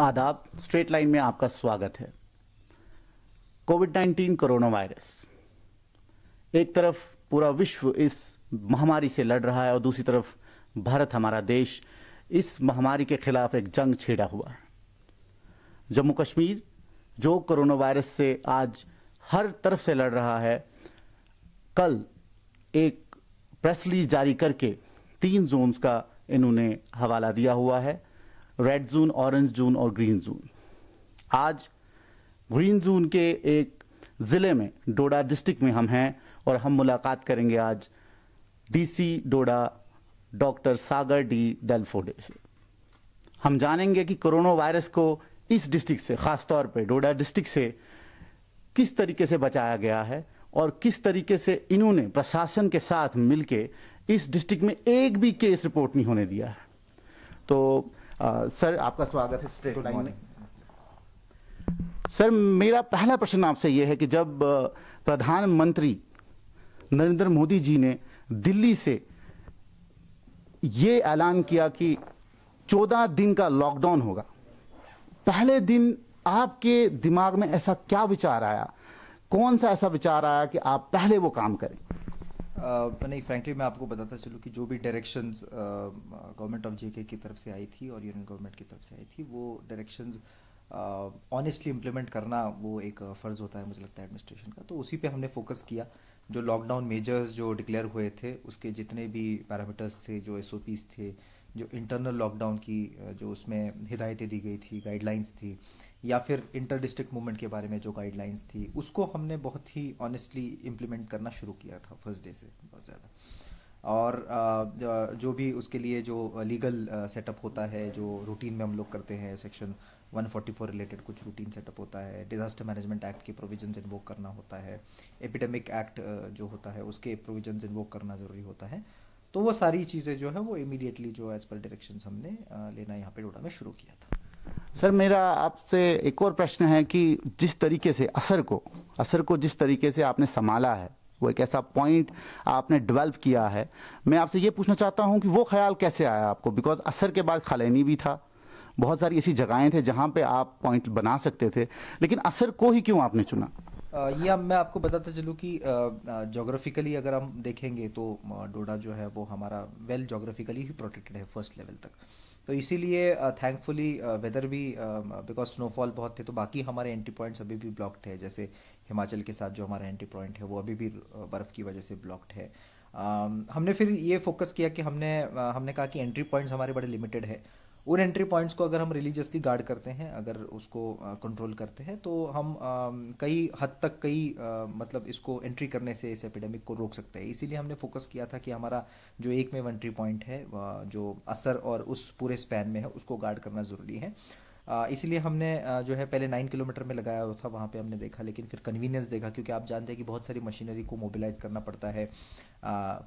आदाब straight line में आपका स्वागत है कोविड 19 कोरोना वायरस एक तरफ पूरा विश्व इस महामारी से लड़ रहा है और दूसरी तरफ भारत हमारा देश इस महामारी के खिलाफ एक जंग छेड़ा हुआ है जम्मू कश्मीर जो कोरोना वायरस से आज हर तरफ से लड़ रहा है कल एक प्रेस रिलीज जारी करके तीन जोन्स का इन्होंने हवाला दिया हुआ है रेड जोन ऑरेंज जोन और ग्रीन जोन आज ग्रीन जोन के एक ज़िले में डोडा डिस्ट्रिक्ट में हम हैं और हम मुलाकात करेंगे आज DC Doda doctor Sagar D डेलफोडे से हम जानेंगे कि कोरोना वायरस को इस डिस्ट्रिक्ट से ख़ास तौर पे डोडा डिस्ट्रिक्ट से किस तरीके से बचाया गया है और किस तरीके से इन्होंने प्रशासन के साथ मिलके इस डिस्ट्रिक्ट में एक भी केस रिपोर्ट नहीं होने दिया है तो सर uh, आपका स्वागत है लाइन में सर मेरा पहला प्रश्न आपसे यह है कि जब uh, प्रधानमंत्री नरेंद्र मोदी जी ने दिल्ली से ये ऐलान किया कि 14 दिन का लॉकडाउन होगा पहले दिन आपके दिमाग में ऐसा क्या विचार आया कौन सा ऐसा विचार आया कि आप पहले वो काम करें Uh, नहीं फ्रैंकली मैं आपको बताता चलूँ कि जो भी डायरेक्शन गवर्नमेंट ऑफ जेके की तरफ से आई थी और यूनियन गवर्नमेंट की तरफ से आई थी वो डायरेक्शन ऑनेस्टली इम्प्लीमेंट करना वो एक uh, फ़र्ज़ होता है मुझे लगता है एडमिनिस्ट्रेशन का तो उसी पे हमने फोकस किया जो लॉकडाउन मेजर्स जो डिक्लेयर हुए थे उसके जितने भी पैरामीटर्स थे जो एस थे जो इंटरनल लॉकडाउन की uh, जो उसमें हिदायतें दी गई थी गाइडलाइंस थी या फिर इंटर डिस्ट्रिक्ट मूवमेंट के बारे में जो गाइडलाइंस थी उसको हमने बहुत ही ऑनेस्टली इम्प्लीमेंट करना शुरू किया था फर्स्ट डे से बहुत ज़्यादा और जो भी उसके लिए जो लीगल सेटअप होता है जो रूटीन में हम लोग करते हैं सेक्शन 144 रिलेटेड कुछ रूटीन सेटअप होता है डिज़ास्टर मैनेजमेंट एक्ट के प्रोविजंस इन्वोक करना होता है एपिडेमिक एक्ट जो होता है उसके प्रोविजंस इन्वोक करना ज़रूरी होता है तो वो सारी चीज़ें जो है वो इमीडिएटली जो एज़ पर डायरेक्शन हमने लेना यहाँ पे डोडा में शुरू किया था सर मेरा आपसे एक और प्रश्न है कि जिस तरीके से असर को असर को जिस तरीके से आपने संभाला है वो एक ऐसा पॉइंट आपने डेवलप किया है मैं आपसे ये पूछना चाहता हूँ कि वो ख्याल कैसे आया आपको बिकॉज असर के बाद खालैनी भी था बहुत सारी ऐसी जगहें थे जहाँ पे आप पॉइंट बना सकते थे लेकिन असर को ही क्यों आपने चुना ये अब मैं आपको बताता चलूँ कि जोग्राफिकली अगर हम देखेंगे तो डोडा जो है वो हमारा वेल जोग्राफिकली ही प्रोटेक्टेड है फर्स्ट लेवल तक तो इसीलिए थैंकफुली वेदर भी बिकॉज स्नोफॉल बहुत थे तो बाकी हमारे एंट्री पॉइंट्स अभी भी ब्लॉक्ड है जैसे हिमाचल के साथ जो हमारा एंट्री पॉइंट है वो अभी भी बर्फ़ की वजह से ब्लॉक्ड है हमने फिर ये फोकस किया कि हमने हमने कहा कि एंट्री पॉइंट्स हमारे बड़े लिमिटेड है उन एंट्री पॉइंट्स को अगर हम रिलीजियसली गार्ड करते हैं अगर उसको कंट्रोल करते हैं तो हम कई हद तक कई मतलब इसको एंट्री करने से इस एपिडेमिक को रोक सकते हैं इसीलिए हमने फोकस किया था कि हमारा जो एक में एंट्री पॉइंट है जो असर और उस पूरे स्पैन में है उसको गार्ड करना ज़रूरी है इसलिए हमने जो है पहले नाइन किलोमीटर में लगाया हुआ था वहाँ पे हमने देखा लेकिन फिर कन्वीनियंस देखा क्योंकि आप जानते हैं कि बहुत सारी मशीनरी को मोबिलाइज करना पड़ता है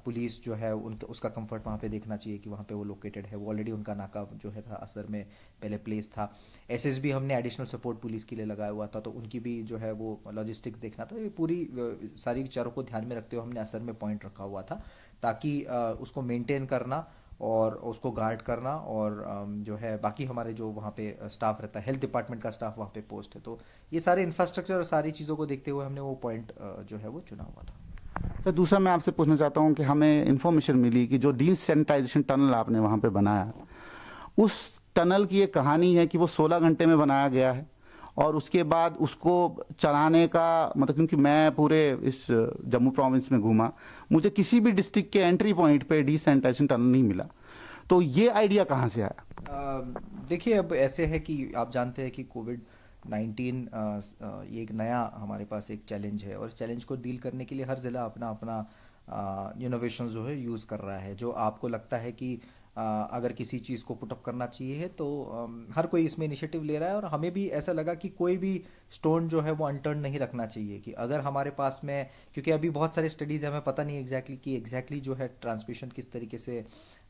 पुलिस जो है उनका उसका कंफर्ट वहाँ पे देखना चाहिए कि वहाँ पे वो लोकेटेड है वो ऑलरेडी उनका नाका जो है था असर में पहले प्लेस था एस हमने एडिशनल सपोर्ट पुलिस के लिए लगाया हुआ था तो उनकी भी जो है वो लॉजिस्टिक्स देखना था ये पूरी सारी विचारों को ध्यान में रखते हुए हमने असर में पॉइंट रखा हुआ था ताकि उसको मेनटेन करना और उसको गार्ड करना और um, जो है बाकी हमारे जो वहाँ पे स्टाफ uh, रहता है हेल्थ डिपार्टमेंट का स्टाफ वहाँ पे पोस्ट है तो ये सारे इंफ्रास्ट्रक्चर और सारी चीज़ों को देखते हुए हमने वो पॉइंट uh, जो है वो चुना हुआ था तो दूसरा मैं आपसे पूछना चाहता हूँ कि हमें इन्फॉर्मेशन मिली कि जो डी सैनिटाइजेशन टनल आपने वहाँ पे बनाया उस टनल की ये कहानी है कि वो 16 घंटे में बनाया गया है और उसके बाद उसको चलाने का मतलब क्योंकि मैं पूरे इस जम्मू प्रोविंस में घूमा मुझे किसी भी डिस्ट्रिक्ट के एंट्री पॉइंट पे डिसेंटाइजेशन टनल नहीं मिला तो ये आइडिया कहाँ से आया देखिए अब ऐसे है कि आप जानते हैं कि कोविड नाइन्टीन ये एक नया हमारे पास एक चैलेंज है और इस चैलेंज को डील करने के लिए हर ज़िला अपना अपना इनोवेशन जो है यूज़ कर रहा है जो आपको लगता है कि अगर किसी चीज़ को पुटअप करना चाहिए तो हर कोई इसमें इनिशिएटिव ले रहा है और हमें भी ऐसा लगा कि कोई भी स्टोन जो है वो अनटर्न नहीं रखना चाहिए कि अगर हमारे पास में क्योंकि अभी बहुत सारे स्टडीज़ हमें पता नहीं एग्जैक्टली कि एग्जैक्टली जो है ट्रांसमिशन किस तरीके से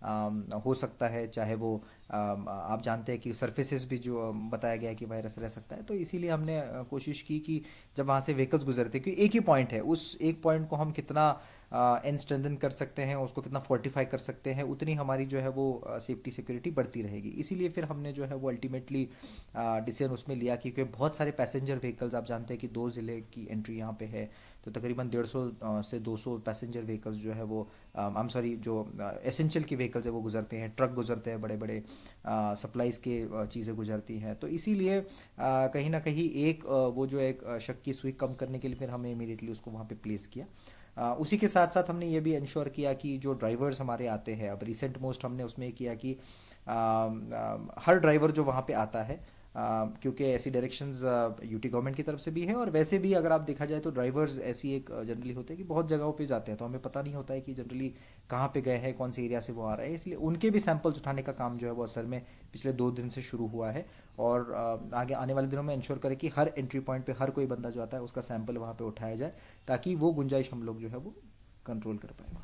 हो सकता है चाहे वो आप जानते हैं कि सर्फेसिस भी जो बताया गया है कि वायरस रह सकता है तो इसीलिए हमने कोशिश की कि जब वहाँ से व्हीकल्स गुजरते क्योंकि एक ही पॉइंट है उस एक पॉइंट को हम कितना एन स्ट्रेंथन कर सकते हैं उसको कितना फोर्टिफाई कर सकते हैं उतनी हमारी जो है वो सेफ्टी सिक्योरिटी बढ़ती रहेगी इसीलिए फिर हमने जो है वो अल्टीमेटली डिसीजन उसमें लिया क्योंकि बहुत सारे पैसेंजर व्हीकल्स आप जानते हैं कि दो ज़िले की एंट्री यहाँ पे है तो तकरीबन डेढ़ सौ से दो सौ पैसेंजर व्हीकल्स जो है वो आम सॉरी जो एसेंशियल की व्हीकल्स है वो गुजरते हैं ट्रक गुजरते हैं बड़े बड़े सप्लाईज के चीज़ें गुजरती हैं तो इसीलिए कहीं ना कहीं एक वो जो एक शक की सुई कम करने के लिए फिर हमने इमीडिएटली उसको वहाँ पर प्लेस किया उसी के साथ साथ हमने ये भी इंश्योर किया कि जो ड्राइवर्स हमारे आते हैं अब रिसेंट मोस्ट हमने उसमें किया कि आ, आ, हर ड्राइवर जो वहाँ पे आता है क्योंकि ऐसी यू यूटी गवर्नमेंट की तरफ से भी है और वैसे भी अगर आप देखा जाए तो ड्राइवर्स ऐसी एक जनरली होते हैं कि बहुत जगहों पर जाते हैं तो हमें पता नहीं होता है कि जनरली कहाँ पे गए हैं कौन से एरिया से वो आ रहे हैं इसलिए उनके भी सैंपल्स उठाने का काम जो है वो असर में पिछले दो दिन से शुरू हुआ है और आगे आने वाले दिनों में इंश्योर करें कि हर एंट्री पॉइंट पर हर कोई बंदा जो आता है उसका सैंपल वहाँ पर उठाया जाए ताकि वो गुंजाइश हम लोग जो है वो कंट्रोल कर पाए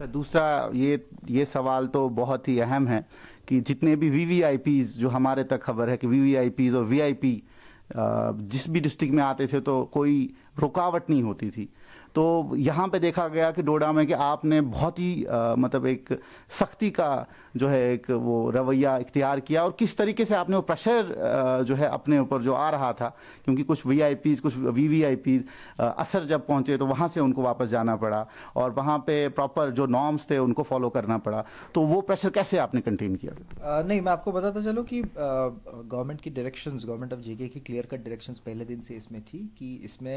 है अच्छा, दूसरा ये ये सवाल तो बहुत ही अहम है कि जितने भी वी जो हमारे तक खबर है कि वी और वी जिस भी डिस्ट्रिक्ट में आते थे तो कोई रुकावट नहीं होती थी तो यहाँ पे देखा गया कि डोडा में कि आपने बहुत ही मतलब एक सख्ती का जो है एक वो रवैया इख्तियार किया और किस तरीके से आपने वो प्रेशर जो है अपने ऊपर जो आ रहा था क्योंकि कुछ वी कुछ वी वी असर जब पहुँचे तो वहाँ से उनको वापस जाना पड़ा और वहाँ पे प्रॉपर जो नॉर्म्स थे उनको फॉलो करना पड़ा तो वो प्रेशर कैसे आपने कंटेन किया आ, नहीं मैं आपको बताता चलो कि गवर्नमेंट की डायरेक्शंस गवर्नमेंट ऑफ जेके की क्लियर कट डायरेक्शंस पहले दिन से इसमें थी कि इसमें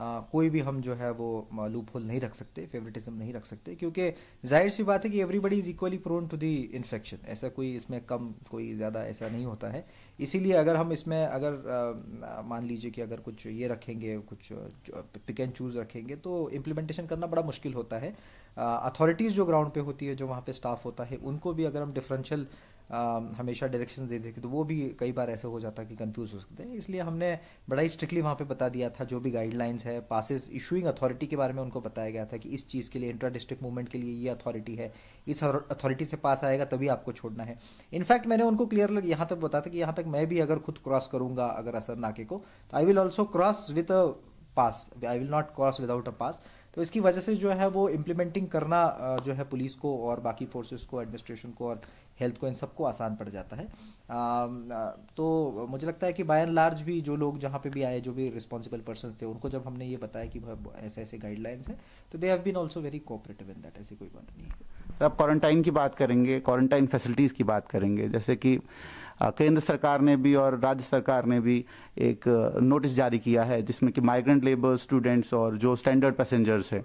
आ, कोई भी हम जो है वो लूप होल नहीं रख सकते फेवरेटिज्म नहीं रख सकते क्योंकि जाहिर सी बात है कि everybody is equally prone to the infection ऐसा कोई इसमें कम कोई ज़्यादा ऐसा नहीं होता है इसीलिए अगर हम इसमें अगर मान लीजिए कि अगर कुछ ये रखेंगे कुछ पिक एंड चूज रखेंगे तो इम्प्लीमेंटेशन करना बड़ा मुश्किल होता है अथॉरिटीज़ जो ग्राउंड पे होती है जो वहाँ पे स्टाफ होता है उनको भी अगर हम डिफरेंशियल Um, हमेशा डायरेक्शन दे देते तो वो भी कई बार ऐसा हो जाता कि कंफ्यूज हो सकते हैं इसलिए हमने बड़ा ही स्ट्रिक्टली वहाँ पे बता दिया था जो भी गाइडलाइंस है पासिस इशूइंग अथॉरिटी के बारे में उनको बताया गया था कि इस चीज़ के लिए इंट्रा डिस्ट्रिक्ट मूवमेंट के लिए ये अथॉरिटी है इस अथॉरिटी से पास आएगा तभी आपको छोड़ना है इनफैक्ट मैंने उनको क्लियर लग यहाँ तक बताया था कि यहाँ तक मैं भी अगर खुद क्रॉस करूंगा अगर असर नाके को तो I will also cross with a pass I will not cross without a pass तो इसकी वजह से जो है वो इम्प्लीमेंटिंग करना जो है पुलिस को और बाकी फोर्सेस को एडमिनिस्ट्रेशन को और हेल्थ को इन सबको आसान पड़ जाता है तो मुझे लगता है कि बाय एंड लार्ज भी जो लोग जहाँ पे भी आए जो भी रिस्पॉन्सिबल पर्सन थे उनको जब हमने ये बताया कि ऐसे ऐसे गाइडलाइंस हैं तो they have been also very cooperative in that ऐसी कोई बात नहीं है तो आप क्वारंटाइन की बात करेंगे क्वारंटाइन फैसिलिटीज़ की बात करेंगे जैसे कि केंद्र सरकार ने भी और राज्य सरकार ने भी एक नोटिस जारी किया है जिसमें कि माइग्रेंट लेबर स्टूडेंट्स और जो स्टैंडर्ड पैसेंजर्स हैं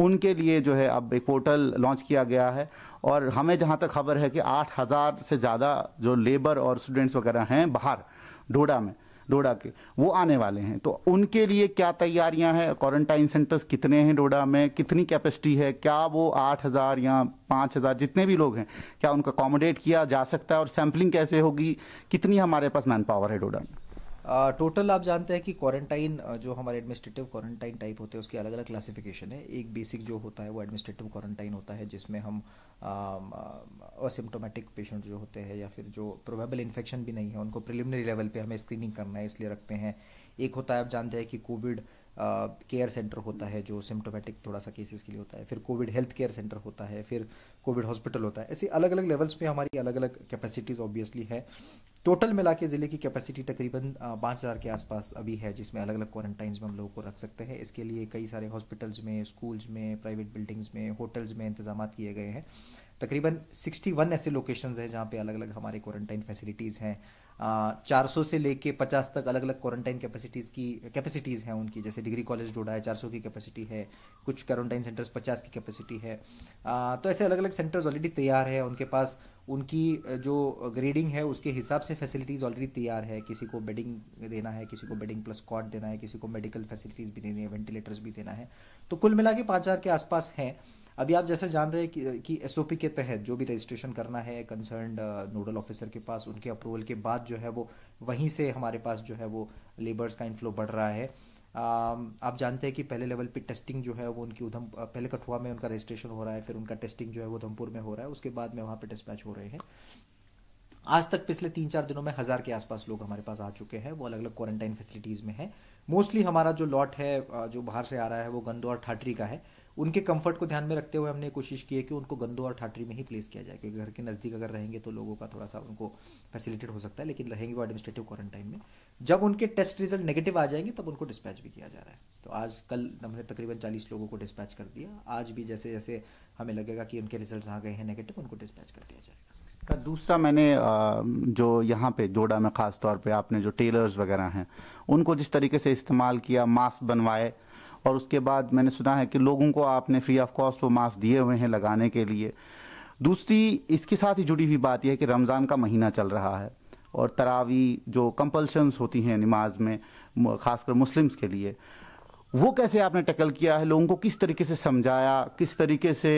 उनके लिए जो है अब एक पोर्टल लॉन्च किया गया है और हमें जहाँ तक खबर है कि आठ हज़ार से ज़्यादा जो लेबर और स्टूडेंट्स वगैरह हैं बाहर डोडा में डोडा के वो आने वाले हैं तो उनके लिए क्या तैयारियां हैं क्वारंटाइन सेंटर्स कितने हैं डोडा में कितनी कैपेसिटी है क्या वो आठ हज़ार या पाँच हज़ार जितने भी लोग हैं क्या उनका अकोमोडेट किया जा सकता है और सैम्पलिंग कैसे होगी कितनी हमारे पास मैन पावर है डोडा में टोटल आप जानते हैं कि क्वारंटाइन जो हमारे एडमिनिस्ट्रेटिव क्वारंटाइन टाइप होते हैं उसके अलग अलग क्लासिफिकेशन है एक बेसिक जो होता है वो एडमिनिस्ट्रेटिव क्वारंटाइन होता है जिसमें हम असिम्टोमेटिक पेशेंट जो होते हैं या फिर जो प्रोबेबल इन्फेक्शन भी नहीं है उनको प्रिलिमिनरी लेवल पे हमें स्क्रीनिंग करना है इसलिए रखते हैं एक होता है आप जानते हैं कि कोविड केयर सेंटर होता है जो सिम्टोमेटिक थोड़ा सा केसेस के लिए होता है फिर कोविड हेल्थ केयर सेंटर होता है फिर कोविड हॉस्पिटल होता है ऐसे अलग अलग लेवल्स पे हमारी अलग अलग कैपेसिटीज़ ऑब्वियसली है टोटल मिला के ज़िले की कैपेसिटी तकरीबन पाँच हज़ार के आसपास अभी है जिसमें अलग अलग क्वारंटाइन में हम लोगों को रख सकते हैं इसके लिए कई सारे हॉस्पिटल्स में स्कूल्स में प्राइवेट बिल्डिंग्स में होटल्स में इंतजाम किए गए हैं तकरीबन 61 ऐसे लोकेशंस हैं जहाँ पे अलग अलग हमारे क्वारंटाइन फैसिलिटीज़ हैं चार सौ से लेके पचास तक अलग अलग क्वारंटाइन कैपेसिटीज़ की कैपेसिटीज़ हैं उनकी जैसे डिग्री कॉलेज डोडा है चार सौ की कैपेसिटी है कुछ क्वारंटाइन सेंटर्स पचास की कैपेसिटी है आ, तो ऐसे अलग अलग सेंटर्स ऑलरेडी तैयार है उनके पास उनकी जो ग्रेडिंग है उसके हिसाब से फैसिलिटीज़ ऑलरेडी तैयार है किसी को बेडिंग देना है किसी को बेडिंग प्लस कॉट देना है किसी को मेडिकल फैसिलिटीज़ भी देनी है वेंटिलेटर्स भी देना है तो कुल मिला के पाँच के आसपास हैं अभी आप जैसे जान रहे हैं कि, कि एस के तहत जो भी रजिस्ट्रेशन करना है कंसर्न नोडल ऑफिसर के पास उनके अप्रूवल के बाद जो है वो वहीं से हमारे पास जो है वो लेबर्स का इनफ्लो बढ़ रहा है um, आप जानते हैं कि पहले लेवल पे टेस्टिंग जो है वो उनकी उधम पहले कठुआ में उनका रजिस्ट्रेशन हो रहा है फिर उनका टेस्टिंग जो है वो उधमपुर में हो रहा है उसके बाद में वहाँ पर डिस्पैच हो रहे हैं आज तक पिछले तीन चार दिनों में हज़ार के आसपास लोग हमारे पास आ चुके हैं वो अलग अलग क्वारंटाइन फैसिलिटीज़ में है मोस्टली हमारा जो लॉट है जो बाहर से आ रहा है वो और ठाटरी का है उनके कंफर्ट को ध्यान में रखते हुए हमने कोशिश की है कि उनको गंदो और ठाटरी में ही प्लेस किया जाए क्योंकि घर के नज़दीक अगर रहेंगे तो लोगों का थोड़ा सा उनको फैसिलिटेट हो सकता है लेकिन रहेंगे वो एडमिनिस्ट्रेटिव क्वारंटाइन में जब उनके टेस्ट रिजल्ट नेगेटिव आ जाएंगे तब उनको डिस्पैच भी किया जा रहा है तो आज कल हमने तकरीबन चालीस लोगों को डिस्पैच कर दिया आज भी जैसे जैसे हमें लगेगा कि उनके रिजल्ट आ गए हैं नेगेटिव उनको डिस्पैच कर दिया जाएगा का दूसरा मैंने जो यहाँ पे जोड़ा में ख़ास तौर पे आपने जो टेलर्स वगैरह हैं उनको जिस तरीके से इस्तेमाल किया मास्क बनवाए और उसके बाद मैंने सुना है कि लोगों को आपने फ्री ऑफ कॉस्ट वो मास्क दिए हुए हैं लगाने के लिए दूसरी इसके साथ ही जुड़ी हुई बात यह है कि रमज़ान का महीना चल रहा है और तरावी जो कंपल्शंस होती हैं नमाज में खासकर मुस्लिम्स के लिए वो कैसे आपने टैकल किया है लोगों को किस तरीके से समझाया किस तरीके से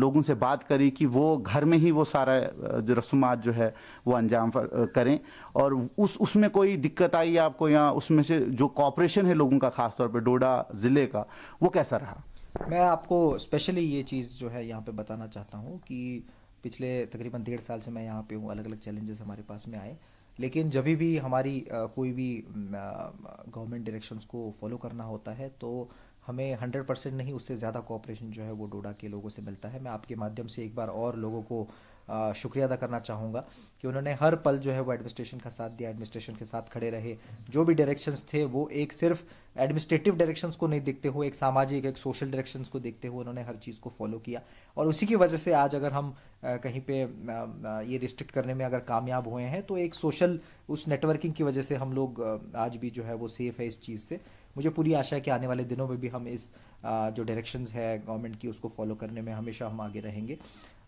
लोगों से बात करी कि वो घर में ही वो सारा जो रसूमात जो है वो अंजाम करें और उस उसमें कोई दिक्कत आई आपको या उसमें से जो कॉपरेशन है लोगों का खासतौर पर डोडा ज़िले का वो कैसा रहा मैं आपको स्पेशली ये चीज़ जो है यहाँ पे बताना चाहता हूँ कि पिछले तकरीबन डेढ़ साल से मैं यहाँ पे हूँ अलग अलग चैलेंजेस हमारे पास में आए लेकिन जब भी हमारी कोई भी गवर्नमेंट डायरेक्शंस को फॉलो करना होता है तो हमें हंड्रेड परसेंट नहीं उससे ज़्यादा कोऑपरेशन जो है वो डोडा के लोगों से मिलता है मैं आपके माध्यम से एक बार और लोगों को शुक्रिया अदा करना चाहूँगा कि उन्होंने हर पल जो है वो एडमिनिस्ट्रेशन का साथ दिया एडमिनिस्ट्रेशन के साथ खड़े रहे जो भी डायरेक्शंस थे वो एक सिर्फ एडमिनिस्ट्रेटिव डायरेक्शंस को नहीं देखते हुए एक सामाजिक एक सोशल डायरेक्शंस को देखते हुए उन्होंने हर चीज़ को फॉलो किया और उसी की वजह से आज अगर हम कहीं पे ये रिस्ट्रिक्ट करने में अगर कामयाब हुए हैं तो एक सोशल उस नेटवर्किंग की वजह से हम लोग आज भी जो है वो सेफ है इस चीज़ से मुझे पूरी आशा है कि आने वाले दिनों में भी हम इस जो डायरेक्शंस है गवर्नमेंट की उसको फॉलो करने में हमेशा हम आगे रहेंगे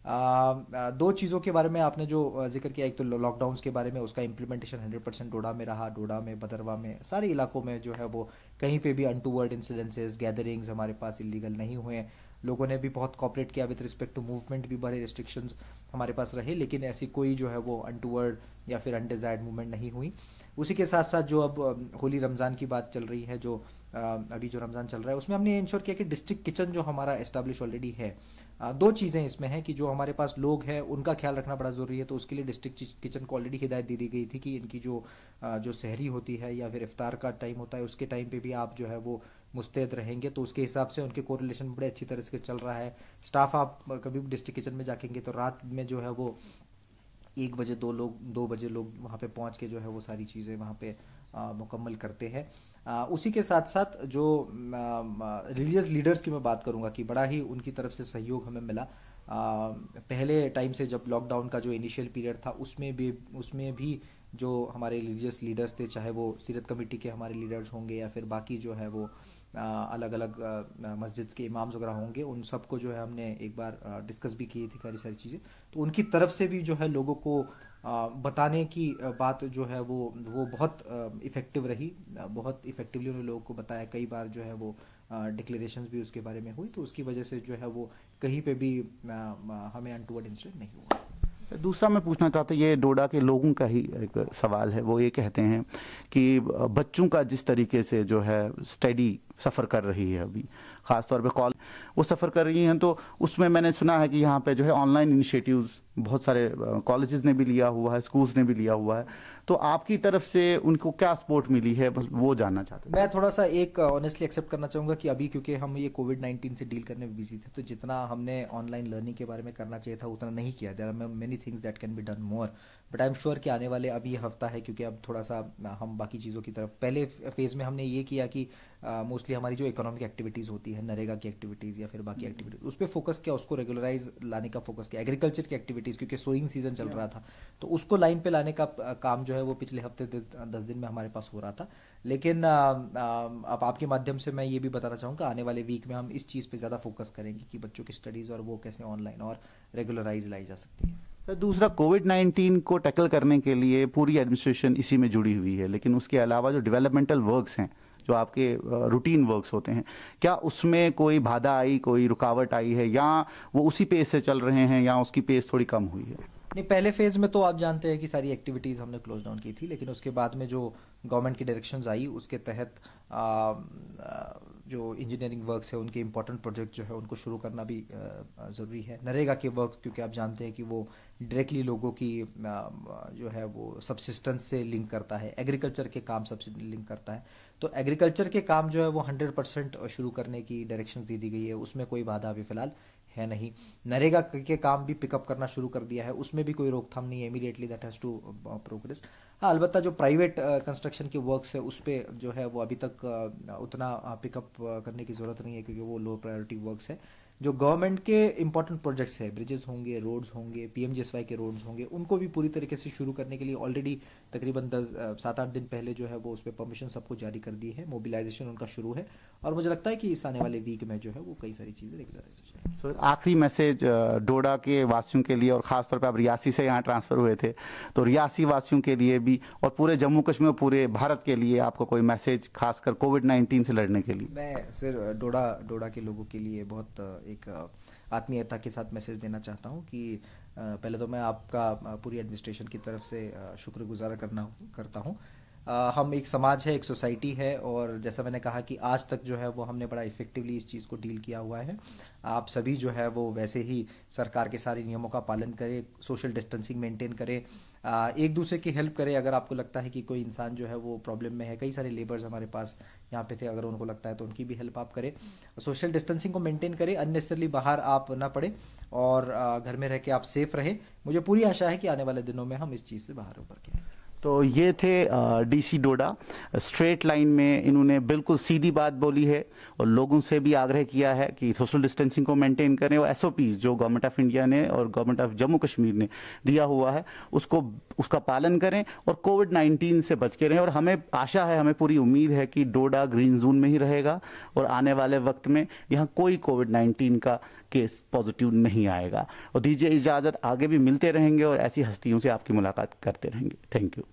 दो चीज़ों के बारे में आपने जो जिक्र किया एक तो लॉकडाउन के बारे में उसका इम्प्लीमेंटेशन हंड्रेड परसेंट डोडा में रहा डोडा में भदरवा में सारे इलाकों में जो है वो कहीं पे भी अनटूवर्ड इंसिडेंसेस गैदरिंग्स हमारे पास इलीगल नहीं हुए लोगों ने भी बहुत कॉपरेट किया विद रिस्पेक्ट टू मूवमेंट भी बड़े रिस्ट्रिक्शंस हमारे पास रहे लेकिन ऐसी कोई जो है वो अनटूवर्ड या फिर अनडिज़ायर्ड मूवमेंट नहीं हुई उसी के साथ साथ जो अब होली रमज़ान की बात चल रही है जो अभी जो रमज़ान चल रहा है उसमें हमने इंश्योर किया कि डिस्ट्रिक्ट किचन जो हमारा इस्टेब्लिश ऑलरेडी है दो चीज़ें इसमें हैं कि जो हमारे पास लोग हैं उनका ख्याल रखना बड़ा ज़रूरी है तो उसके लिए डिस्ट्रिक्ट किचन को ऑलरेडी हिदायत दे दी गई थी कि इनकी जो जो सहरी होती है या फिर इफ्तार का टाइम होता है उसके टाइम पे भी आप जो है वो मुस्तैद रहेंगे तो उसके हिसाब से उनके कोरिलेशन बड़े अच्छी तरह से चल रहा है स्टाफ आप कभी भी डिस्ट्रिक्ट किचन में जाकेंगे तो रात में जो है वो एक बजे दो लोग दो बजे लोग वहाँ पे पहुँच के जो है वो सारी चीज़ें वहाँ पे मुकम्मल करते हैं उसी के साथ साथ जो रिलीजियस लीडर्स की मैं बात करूँगा कि बड़ा ही उनकी तरफ से सहयोग हमें मिला पहले टाइम से जब लॉकडाउन का जो इनिशियल पीरियड था उसमें भी उसमें भी जो हमारे रिलीजियस लीडर्स थे चाहे वो सीरत कमेटी के हमारे लीडर्स होंगे या फिर बाकी जो है वो अलग अलग मस्जिद के इमाम्स वगैरह होंगे उन सबको जो है हमने एक बार डिस्कस भी की थी सारी सारी चीज़ें तो उनकी तरफ से भी जो है लोगों को बताने की बात जो है वो वो बहुत इफ़ेक्टिव रही बहुत इफ़ेक्टिवली उन्होंने लोगों को बताया कई बार जो है वो डिक्लेरेशन भी उसके बारे में हुई तो उसकी वजह से जो है वो कहीं पे भी हमें अनटूवर्ड इंसिडेंट नहीं हुआ दूसरा मैं पूछना चाहता ये डोडा के लोगों का ही एक सवाल है वो ये कहते हैं कि बच्चों का जिस तरीके से जो है स्टडी सफ़र कर रही है अभी ख़ासतौर पे कॉल वो सफ़र कर रही हैं तो उसमें मैंने सुना है कि यहाँ पे जो है ऑनलाइन इनिशिएटिव्स बहुत सारे कॉलेजेस ने भी लिया हुआ है स्कूल्स ने भी लिया हुआ है तो आपकी तरफ से उनको क्या सपोर्ट मिली है बस वो जानना चाहते मैं थोड़ा सा एक ऑनेस्टली एक्सेप्ट करना चाहूंगा कि अभी क्योंकि हम ये कोविड नाइन्टीन से डील करने में बिजी थे तो जितना हमने ऑनलाइन लर्निंग के बारे में करना चाहिए था उतना नहीं किया there are many things that can be done more but I am sure कि आने वाले अभी हफ्ता है क्योंकि अब थोड़ा सा हम बाकी चीज़ों की तरफ पहले फेज में हमने ये किया कि मोस्टली uh, हमारी जो इकोनॉमिक एक्टिविटीज़ होती है नरेगा की एक्टिविटीज़ या फिर बाकी एक्टिविटीज़ हम्म। उस पर फोकस किया उसको रेगुलराइज लाने का फोकस किया एग्रीकल्चर की एक्टिविटीज़ क्योंकि सोइंग सीजन चल रहा था तो उसको लाइन पे लाने का काम जो है वो पिछले हफ्ते दस दिन में हमारे पास हो रहा था लेकिन अब आपके माध्यम से मैं ये भी बताना चाहूँगा आने वाले वीक में हम इस चीज़ पे ज़्यादा फोकस करेंगे कि बच्चों की स्टडीज़ और वो कैसे ऑनलाइन और रेगुलराइज लाई जा सकती है सर दूसरा कोविड नाइन्टीन को टैकल करने के लिए पूरी एडमिनिस्ट्रेशन इसी में जुड़ी हुई है लेकिन उसके अलावा जो डेवलपमेंटल वर्क्स हैं जो आपके रूटीन वर्क्स होते हैं क्या उसमें कोई बाधा आई कोई रुकावट आई है या वो उसी पेस से चल रहे हैं या उसकी पेस थोड़ी कम हुई है नहीं पहले फेज में तो आप जानते हैं कि सारी एक्टिविटीज़ हमने क्लोज डाउन की थी लेकिन उसके बाद में जो गवर्नमेंट की डायरेक्शन आई उसके तहत आ, जो इंजीनियरिंग वर्क्स है उनके इम्पोर्टेंट प्रोजेक्ट जो है उनको शुरू करना भी ज़रूरी है नरेगा के वर्क क्योंकि आप जानते हैं कि वो डायरेक्टली लोगों की जो है वो सबसिस्टेंस से लिंक करता है एग्रीकल्चर के काम सबसे लिंक करता है तो एग्रीकल्चर के काम जो है वो हंड्रेड परसेंट शुरू करने की डायरेक्शन दे दी गई है उसमें कोई बाधा अभी फिलहाल है नहीं नरेगा के काम भी पिकअप करना शुरू कर दिया है उसमें भी कोई रोकथाम नहीं है immediately that has to progress हाँ अलबत्ता जो प्राइवेट कंस्ट्रक्शन uh, के वर्क्स है उस पर जो है वो अभी तक uh, उतना पिकअप uh, करने की ज़रूरत नहीं है क्योंकि वो लो प्रायोरिटी वर्क्स है जो गवर्नमेंट के इंपॉर्टेंट प्रोजेक्ट्स है ब्रिजेस होंगे रोड्स होंगे पी के रोड्स होंगे उनको भी पूरी तरीके से शुरू करने के लिए ऑलरेडी तकरीबन दस सात आठ दिन पहले जो है वो उस पर परमिशन सबको जारी कर दी है मोबिलाइजेशन उनका शुरू है और मुझे लगता है कि इस आने वाले वीक में जो है वो कई सारी चीज़ें रेगुलराइज आखिरी मैसेज डोडा के वासियों के लिए और ख़ासतौर पर आप रियासी से यहाँ ट्रांसफ़र हुए थे तो रियासी वासियों के लिए भी और पूरे जम्मू कश्मीर और पूरे भारत के लिए आपको कोई मैसेज खासकर कोविड नाइन्टीन से लड़ने के लिए मैं सिर्फ डोडा डोडा के लोगों के लिए बहुत एक आत्मीयता के साथ मैसेज देना चाहता हूँ कि पहले तो मैं आपका पूरी एडमिनिस्ट्रेशन की तरफ से शुक्रगुजार करना करता हूँ हम एक समाज है एक सोसाइटी है और जैसा मैंने कहा कि आज तक जो है वो हमने बड़ा इफ़ेक्टिवली इस चीज़ को डील किया हुआ है आप सभी जो है वो वैसे ही सरकार के सारे नियमों का पालन करें सोशल डिस्टेंसिंग मेंटेन करें एक दूसरे की हेल्प करें अगर आपको लगता है कि कोई इंसान जो है वो प्रॉब्लम में है कई सारे लेबर्स हमारे पास यहाँ पे थे अगर उनको लगता है तो उनकी भी हेल्प आप करें सोशल डिस्टेंसिंग को मेंटेन करें अननेसरली बाहर आप ना पड़े और घर में रह के आप सेफ रहें मुझे पूरी आशा है कि आने वाले दिनों में हम इस चीज़ से बाहर उभर के तो ये थे डीसी डोडा स्ट्रेट लाइन में इन्होंने बिल्कुल सीधी बात बोली है और लोगों से भी आग्रह किया है कि सोशल डिस्टेंसिंग को मेंटेन करें और एस जो गवर्नमेंट ऑफ इंडिया ने और गवर्नमेंट ऑफ जम्मू कश्मीर ने दिया हुआ है उसको उसका पालन करें और कोविड 19 से बच के रहें और हमें आशा है हमें पूरी उम्मीद है कि डोडा ग्रीन जोन में ही रहेगा और आने वाले वक्त में यहाँ कोई कोविड नाइन्टीन का केस पॉजिटिव नहीं आएगा और दीजिए इजाज़त आगे भी मिलते रहेंगे और ऐसी हस्तियों से आपकी मुलाकात करते रहेंगे थैंक यू